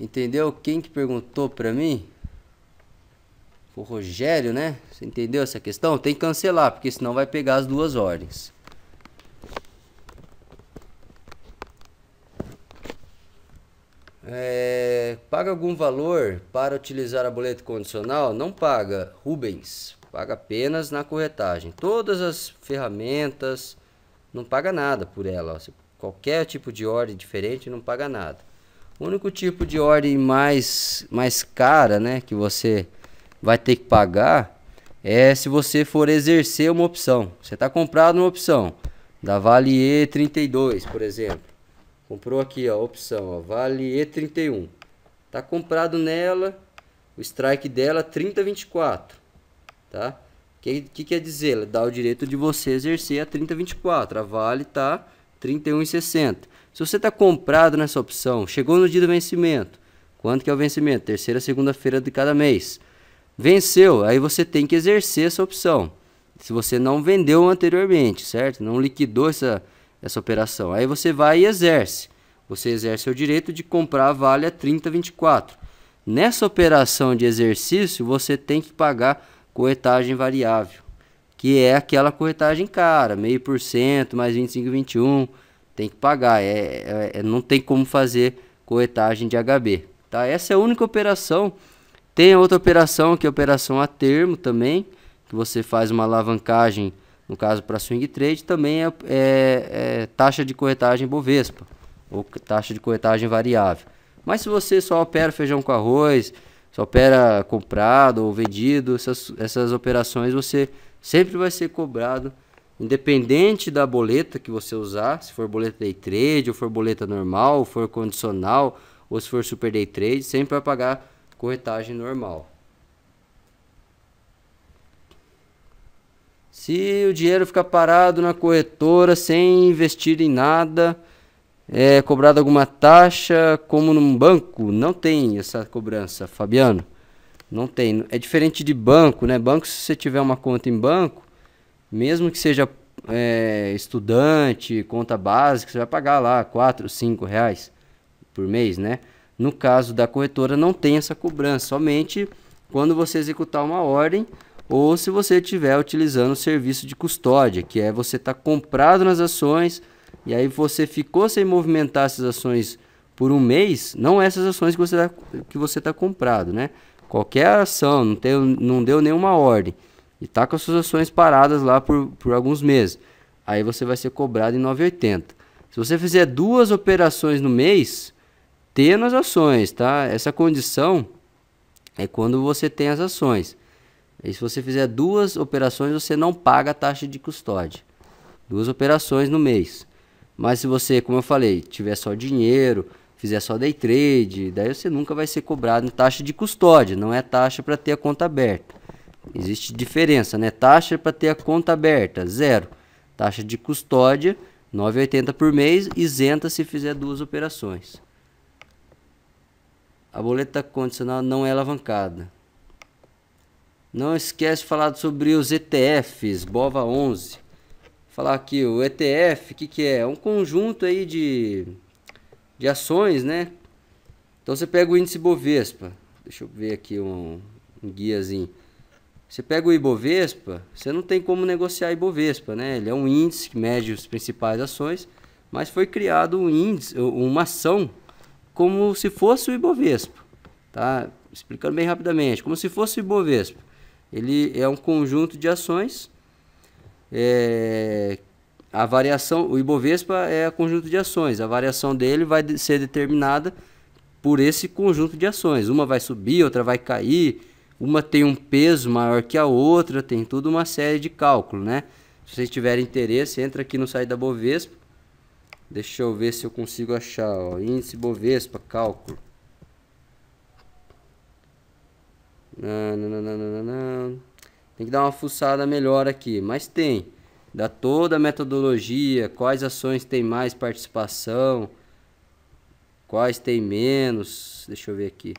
Entendeu? Quem que perguntou para mim? O Rogério, né? Você entendeu essa questão? Tem que cancelar, porque senão vai pegar as duas ordens. É, paga algum valor para utilizar a boleta condicional? Não paga, Rubens. Paga apenas na corretagem. Todas as ferramentas, não paga nada por ela. Qualquer tipo de ordem diferente, não paga nada. O único tipo de ordem mais, mais cara, né, que você vai ter que pagar é se você for exercer uma opção. Você está comprado uma opção da Vale E32, por exemplo. Comprou aqui, ó, opção, ó, vale E31. Tá comprado nela, o strike dela 3024, tá? Que, que quer dizer? Ela dá o direito de você exercer a 3024. A vale tá 31,60. Se você tá comprado nessa opção, chegou no dia do vencimento. Quanto que é o vencimento? Terceira, segunda-feira de cada mês. Venceu, aí você tem que exercer essa opção. Se você não vendeu anteriormente, certo? Não liquidou essa essa operação. Aí você vai e exerce. Você exerce o direito de comprar a vale a 30,24. Nessa operação de exercício, você tem que pagar corretagem variável, que é aquela corretagem cara, meio por cento mais 25, 21, tem que pagar. É, é, é, não tem como fazer corretagem de HB. Tá? Essa é a única operação. Tem outra operação que é a operação a termo também, que você faz uma alavancagem no caso, para swing trade, também é, é, é, taxa de corretagem Bovespa, ou taxa de corretagem variável. Mas se você só opera feijão com arroz, só opera comprado ou vendido, essas, essas operações você sempre vai ser cobrado, independente da boleta que você usar, se for boleta day trade, ou for boleta normal, ou for condicional, ou se for super day trade, sempre vai pagar corretagem normal. Se o dinheiro ficar parado na corretora sem investir em nada, é cobrado alguma taxa, como num banco, não tem essa cobrança, Fabiano. Não tem. É diferente de banco, né? Banco, se você tiver uma conta em banco, mesmo que seja é, estudante, conta básica, você vai pagar lá 4, 5 reais por mês, né? No caso da corretora, não tem essa cobrança, somente quando você executar uma ordem ou se você estiver utilizando o serviço de custódia, que é você estar tá comprado nas ações e aí você ficou sem movimentar essas ações por um mês, não essas ações que você tá, que você está comprado, né? Qualquer ação, não, tem, não deu nenhuma ordem e tá com as suas ações paradas lá por, por alguns meses, aí você vai ser cobrado em 9,80. Se você fizer duas operações no mês, tendo as ações, tá? Essa condição é quando você tem as ações. E se você fizer duas operações, você não paga a taxa de custódia. Duas operações no mês. Mas se você, como eu falei, tiver só dinheiro, fizer só day trade, daí você nunca vai ser cobrado em taxa de custódia, não é taxa para ter a conta aberta. Existe diferença, né? Taxa para ter a conta aberta, zero. Taxa de custódia, 9,80 por mês, isenta se fizer duas operações. A boleta condicional não é alavancada. Não esquece de falar sobre os ETFs, BOVA 11. Falar aqui, o ETF, o que, que é? É um conjunto aí de, de ações, né? Então você pega o índice Bovespa. Deixa eu ver aqui um, um guiazinho. Você pega o Ibovespa, você não tem como negociar Ibovespa, né? Ele é um índice que mede as principais ações, mas foi criado um índice, uma ação como se fosse o Ibovespa, tá? Explicando bem rapidamente, como se fosse o Ibovespa ele é um conjunto de ações. É, a variação, o Ibovespa é um conjunto de ações. A variação dele vai ser determinada por esse conjunto de ações. Uma vai subir, outra vai cair, uma tem um peso maior que a outra, tem tudo uma série de cálculo, né? Se vocês tiverem interesse, entra aqui no site da Bovespa. Deixa eu ver se eu consigo achar, ó, índice Bovespa, cálculo. Tem que dar uma fuçada melhor aqui, mas tem. Da toda a metodologia, quais ações tem mais participação, quais tem menos. Deixa eu ver aqui.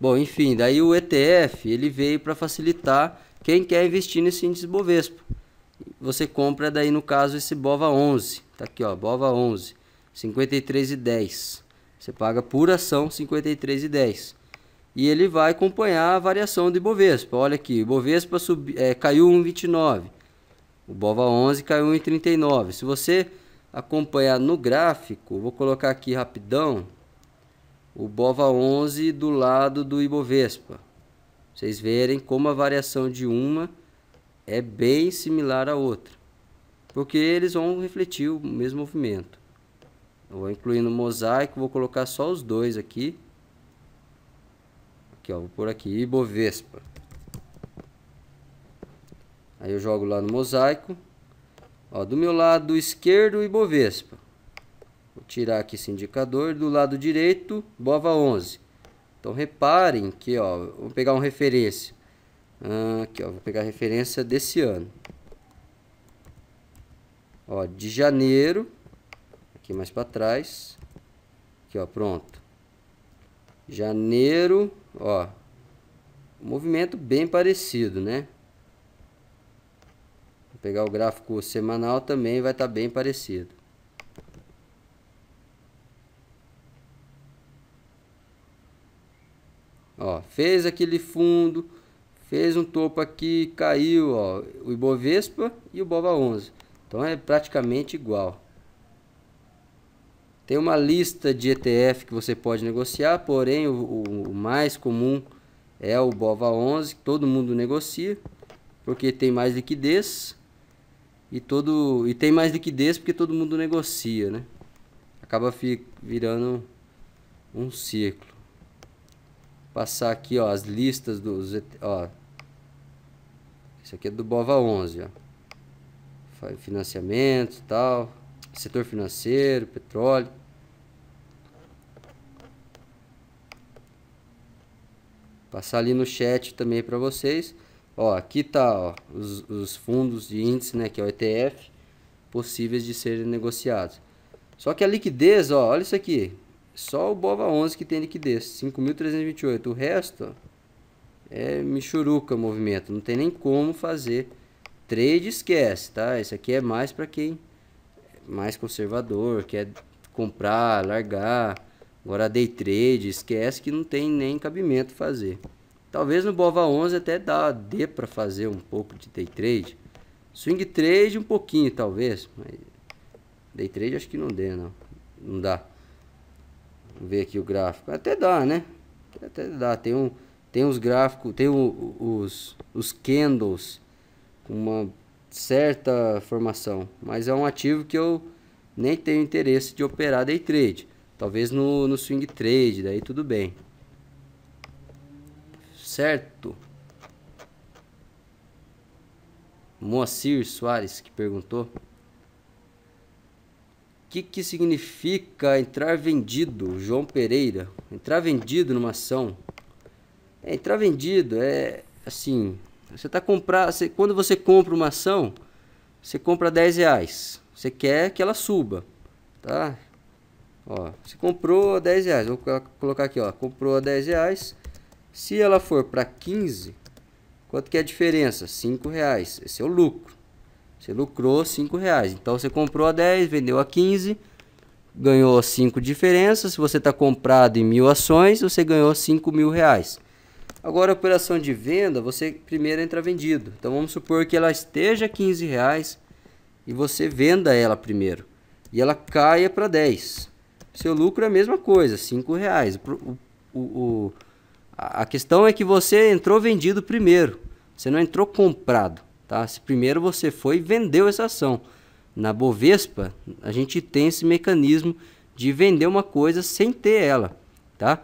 Bom, enfim, daí o ETF, ele veio para facilitar quem quer investir nesse índice Bovespa. Você compra daí no caso esse Bova 11, tá aqui ó, Bova 11, 53 e 10. Você paga por ação R$ 53,10. E ele vai acompanhar a variação do Ibovespa. Olha aqui, o Ibovespa subi, é, caiu 1,29. O Bova 11 caiu 1,39. Se você acompanhar no gráfico, vou colocar aqui rapidão, o Bova 11 do lado do Ibovespa. Vocês verem como a variação de uma é bem similar à outra. Porque eles vão refletir o mesmo movimento. Eu vou incluir no mosaico, vou colocar só os dois aqui. Aqui, ó, vou por aqui, Ibovespa. Aí eu jogo lá no mosaico. Ó, do meu lado esquerdo, Ibovespa. Vou tirar aqui esse indicador. Do lado direito, Bova 11. Então reparem que, ó, vou pegar um referência. Ah, aqui, ó, vou pegar a referência desse ano. Ó, de janeiro aqui mais para trás. Aqui, ó, pronto. Janeiro, ó. Movimento bem parecido, né? Vou pegar o gráfico semanal também, vai estar tá bem parecido. Ó, fez aquele fundo, fez um topo aqui, caiu, ó, o Ibovespa e o Boba 11. Então é praticamente igual. Tem uma lista de ETF que você pode negociar, porém o, o, o mais comum é o BOVA11, que todo mundo negocia, porque tem mais liquidez e todo e tem mais liquidez porque todo mundo negocia, né? Acaba fi, virando um ciclo. Passar aqui, ó, as listas dos, ó. Isso aqui é do Bova 11, ó. Financiamento, tal, setor financeiro, petróleo. Passar ali no chat também para vocês. Ó, aqui tá ó, os, os, fundos de índice, né, que é o ETF, possíveis de serem negociados. Só que a liquidez, ó, olha isso aqui. Só o BOVA11 que tem liquidez, 5.328. O resto é michuruca movimento, não tem nem como fazer trade, esquece, tá? Isso aqui é mais para quem é mais conservador, quer comprar, largar, Agora day trade, esquece que não tem nem cabimento fazer. Talvez no Bova 11 até dá, dê para fazer um pouco de day trade. Swing trade um pouquinho talvez, mas day trade acho que não dê não. Não dá. Vamos ver aqui o gráfico. Até dá, né? Até dá, tem um tem os gráficos, tem o, os os candles com uma certa formação, mas é um ativo que eu nem tenho interesse de operar day trade. Talvez no, no swing trade, daí tudo bem. Certo? Moacir Soares que perguntou. O que, que significa entrar vendido, João Pereira? Entrar vendido numa ação. É, entrar vendido é assim. Você tá comprando você, quando você compra uma ação, você compra 10 reais. Você quer que ela suba, tá? Ó, se comprou a 10 reais, vou colocar aqui, ó, comprou a 10 reais. Se ela for para 15, quanto que é a diferença? 5 reais, esse é o lucro. Você lucrou 5 reais, então você comprou a 10, vendeu a 15, ganhou 5 diferenças. Se você está comprado em mil ações, você ganhou 5 mil reais. Agora, a operação de venda, você primeiro entra vendido. Então, vamos supor que ela esteja a 15 reais e você venda ela primeiro. E ela caia para 10. Seu lucro é a mesma coisa, cinco reais. O, o, o, a questão é que você entrou vendido primeiro. Você não entrou comprado, tá? Se primeiro você foi e vendeu essa ação. Na Bovespa, a gente tem esse mecanismo de vender uma coisa sem ter ela, tá?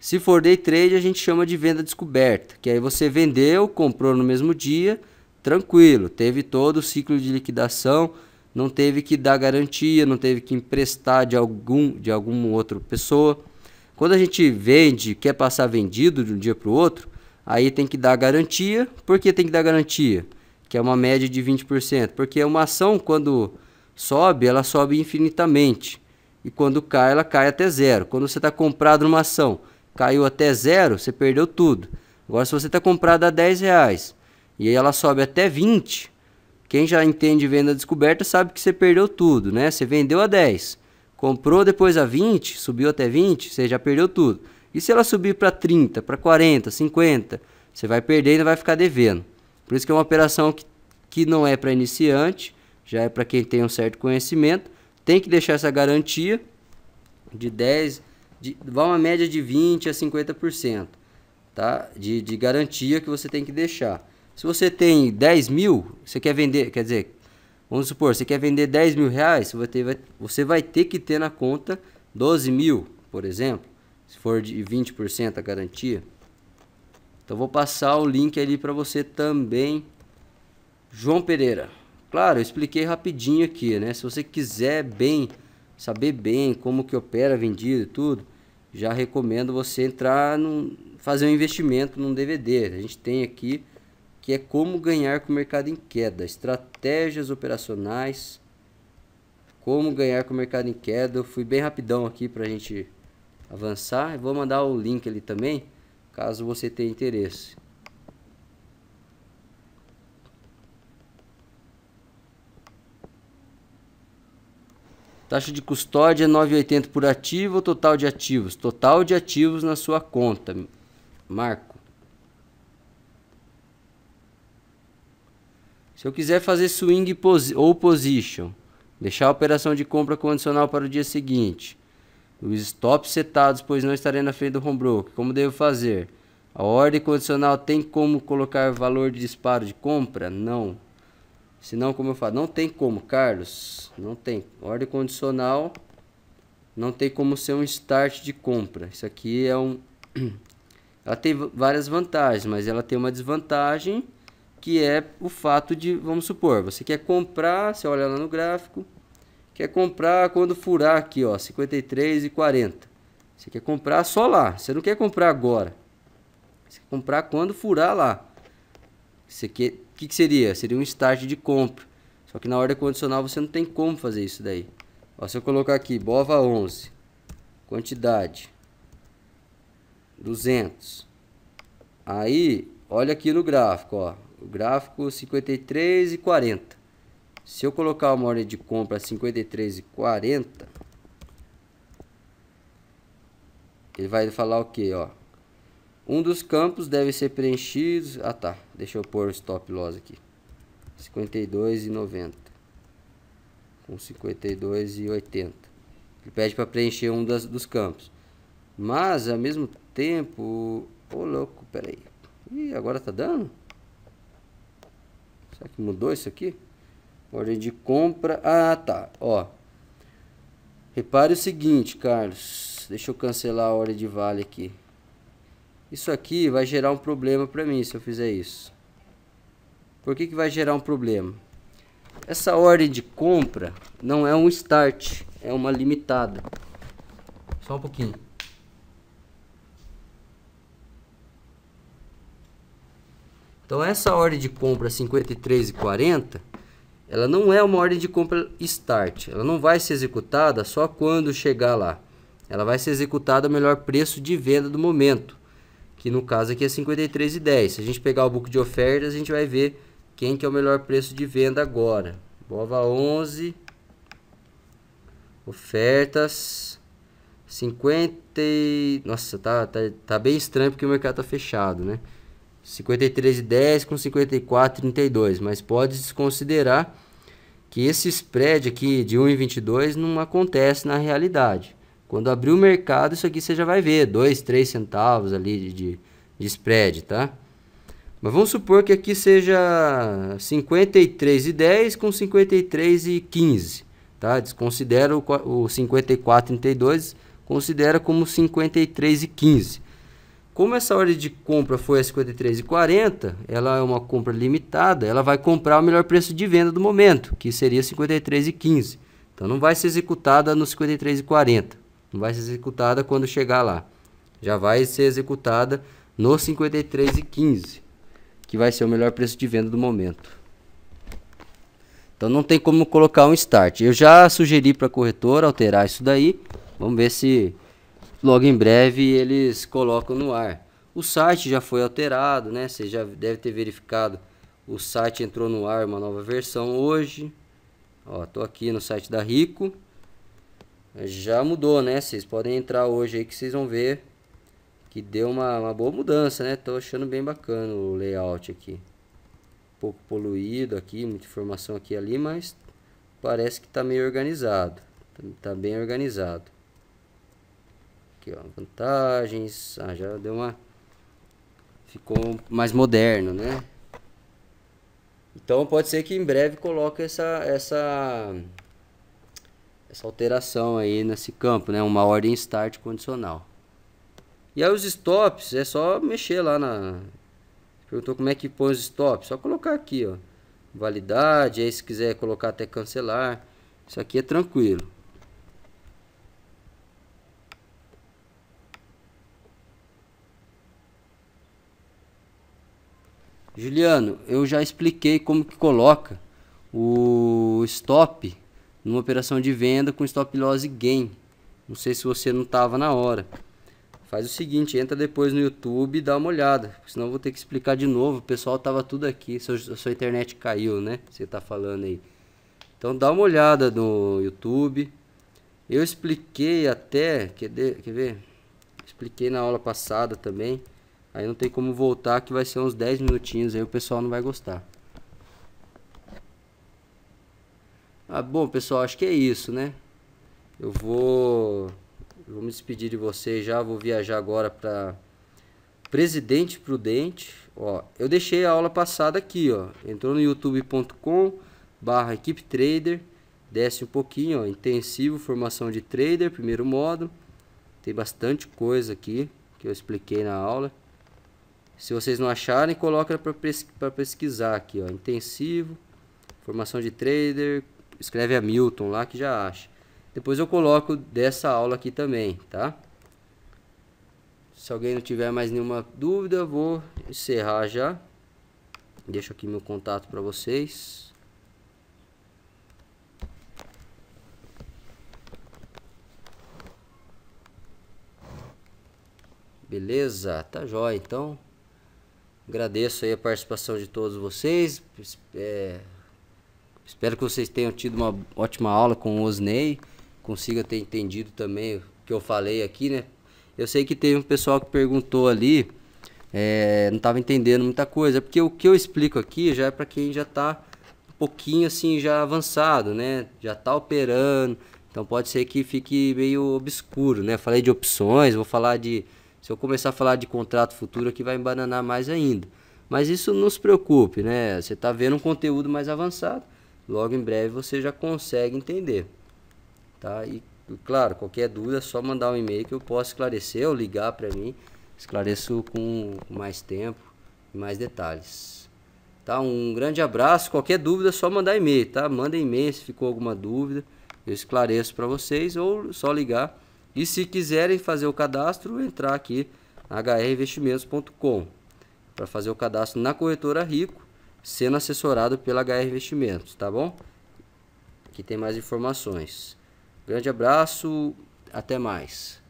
Se for day trade, a gente chama de venda descoberta, que aí você vendeu, comprou no mesmo dia, tranquilo, teve todo o ciclo de liquidação, não teve que dar garantia, não teve que emprestar de algum de alguma outra pessoa. Quando a gente vende, quer passar vendido de um dia para o outro, aí tem que dar garantia. Por que tem que dar garantia? Que é uma média de 20%. Porque uma ação, quando sobe, ela sobe infinitamente. E quando cai, ela cai até zero. Quando você está comprado numa ação, caiu até zero, você perdeu tudo. Agora, se você está comprado a 10 reais e ela sobe até 20, quem já entende venda descoberta sabe que você perdeu tudo, né? Você vendeu a 10, comprou depois a 20, subiu até 20, você já perdeu tudo. E se ela subir para 30, para 40, 50, você vai perder e vai ficar devendo. Por isso que é uma operação que, que não é para iniciante, já é para quem tem um certo conhecimento. Tem que deixar essa garantia de 10, de, vai uma média de 20 a 50%, tá? De, de garantia que você tem que deixar. Se você tem 10 mil, você quer vender, quer dizer, vamos supor, você quer vender 10 mil reais, você vai ter, vai, você vai ter que ter na conta 12 mil, por exemplo, se for de 20% a garantia. Então vou passar o link ali para você também, João Pereira. Claro, eu expliquei rapidinho aqui, né? Se você quiser bem, saber bem como que opera vendido e tudo, já recomendo você entrar, num, fazer um investimento num DVD. A gente tem aqui que é como ganhar com o mercado em queda, estratégias operacionais, como ganhar com o mercado em queda. Eu fui bem rapidão aqui para a gente avançar. Eu vou mandar o link ali também, caso você tenha interesse. Taxa de custódia 9,80 por ativo, total de ativos, total de ativos na sua conta. Marco Se eu quiser fazer swing posi ou position, deixar a operação de compra condicional para o dia seguinte, os stops setados, pois não estarei na frente do home broker, como devo fazer? A ordem condicional tem como colocar valor de disparo de compra? Não. Se não, como eu falo, não tem como, Carlos. Não tem. Ordem condicional não tem como ser um start de compra. Isso aqui é um... Ela tem várias vantagens, mas ela tem uma desvantagem que é o fato de, vamos supor, você quer comprar, você olha lá no gráfico, quer comprar quando furar aqui, ó, 53 e 40. Você quer comprar só lá, você não quer comprar agora. Você quer comprar quando furar lá. Você quer, que, que seria? Seria um estágio de compra. Só que na ordem condicional você não tem como fazer isso daí. Ó, se eu colocar aqui, BOVA 11, quantidade, 200. Aí, olha aqui no gráfico, ó o gráfico 53 e 40. Se eu colocar uma ordem de compra 53 e 40, ele vai falar o que, ó? Um dos campos deve ser preenchido. Ah, tá. Deixa eu pôr o stop loss aqui. 52 e 90 com 52 e 80. Ele pede para preencher um das, dos campos. Mas ao mesmo tempo, ô oh, louco, peraí. Ih, agora tá dando? Será que mudou isso aqui? Ordem de compra. Ah, tá. Ó. Repare o seguinte, Carlos. Deixa eu cancelar a ordem de vale aqui. Isso aqui vai gerar um problema para mim se eu fizer isso. Por que, que vai gerar um problema? Essa ordem de compra não é um start, é uma limitada. Só um pouquinho. Então essa ordem de compra 53,40, ela não é uma ordem de compra start. Ela não vai ser executada só quando chegar lá. Ela vai ser executada ao melhor preço de venda do momento, que no caso aqui é 53,10. Se a gente pegar o book de ofertas, a gente vai ver quem que é o melhor preço de venda agora. Bova 11 ofertas 50, nossa, tá, tá, tá bem estranho porque o mercado tá fechado, né? 53 e 10 com 54 32, mas pode desconsiderar que esse spread aqui de 1,22 não acontece na realidade. Quando abrir o mercado, isso aqui você já vai ver, 2, 3 centavos ali de, de spread, tá? Mas vamos supor que aqui seja 53,10 com 53,15, tá? Desconsidera o, o 54,32, considera como 53,15. Como essa ordem de compra foi a 53,40, ela é uma compra limitada, ela vai comprar o melhor preço de venda do momento, que seria 53,15. Então não vai ser executada no 53,40. Não vai ser executada quando chegar lá. Já vai ser executada no 53,15, que vai ser o melhor preço de venda do momento. Então não tem como colocar um start. Eu já sugeri para a corretora alterar isso daí. Vamos ver se logo em breve eles colocam no ar. O site já foi alterado, né? Você já deve ter verificado. O site entrou no ar uma nova versão hoje. Ó, tô aqui no site da Rico. Já mudou, né? Vocês podem entrar hoje aí que vocês vão ver que deu uma, uma boa mudança, né? Tô achando bem bacana o layout aqui. Um pouco poluído aqui, muita informação aqui ali, mas parece que tá meio organizado. Tá bem organizado aqui, ó, vantagens, ah, já deu uma, ficou mais moderno, né? Então pode ser que em breve coloque essa, essa, essa alteração aí nesse campo, né? Uma ordem start condicional. E aí os stops, é só mexer lá na... Perguntou como é que põe os stops, só colocar aqui, ó. Validade, aí se quiser colocar até cancelar, isso aqui é tranquilo. Juliano, eu já expliquei como que coloca o stop numa operação de venda com stop loss e gain. Não sei se você não estava na hora. Faz o seguinte, entra depois no YouTube e dá uma olhada, senão eu vou ter que explicar de novo. O pessoal tava tudo aqui, Seu sua internet caiu, né? Você está falando aí. Então dá uma olhada no YouTube. Eu expliquei até, quer, quer ver? Expliquei na aula passada também. Aí não tem como voltar que vai ser uns 10 minutinhos aí o pessoal não vai gostar. Ah, bom, pessoal, acho que é isso, né? Eu vou eu vou me despedir de vocês já, vou viajar agora para Presidente Prudente. Ó, eu deixei a aula passada aqui, ó. Entrou no youtube.com barra equipe trader, desce um pouquinho, ó, intensivo, formação de trader, primeiro módulo. Tem bastante coisa aqui que eu expliquei na aula. Se vocês não acharem, coloca para pesquisar aqui, ó, intensivo, formação de trader, escreve a Milton lá que já acha. Depois eu coloco dessa aula aqui também, tá? Se alguém não tiver mais nenhuma dúvida, vou encerrar já. Deixo aqui meu contato para vocês. Beleza, tá jóia então. Agradeço aí a participação de todos vocês. É, espero que vocês tenham tido uma ótima aula com o Osney. Consiga ter entendido também o que eu falei aqui, né? Eu sei que teve um pessoal que perguntou ali, é, não estava entendendo muita coisa, é porque o que eu explico aqui já é para quem já está um pouquinho assim, já avançado, né? Já está operando, então pode ser que fique meio obscuro, né? Falei de opções, vou falar de se eu começar a falar de contrato futuro aqui, é vai embananar mais ainda. Mas isso não se preocupe, né? Você está vendo um conteúdo mais avançado, logo em breve você já consegue entender. Tá? E, claro, qualquer dúvida é só mandar um e-mail que eu posso esclarecer ou ligar para mim. Esclareço com mais tempo e mais detalhes. Tá? Um grande abraço. Qualquer dúvida é só mandar e-mail, tá? Manda e-mail se ficou alguma dúvida. Eu esclareço para vocês ou só ligar e se quiserem fazer o cadastro, entrar aqui hrinvestimentos.com para fazer o cadastro na corretora Rico, sendo assessorado pela HR Investimentos, tá bom? Aqui tem mais informações. Grande abraço, até mais.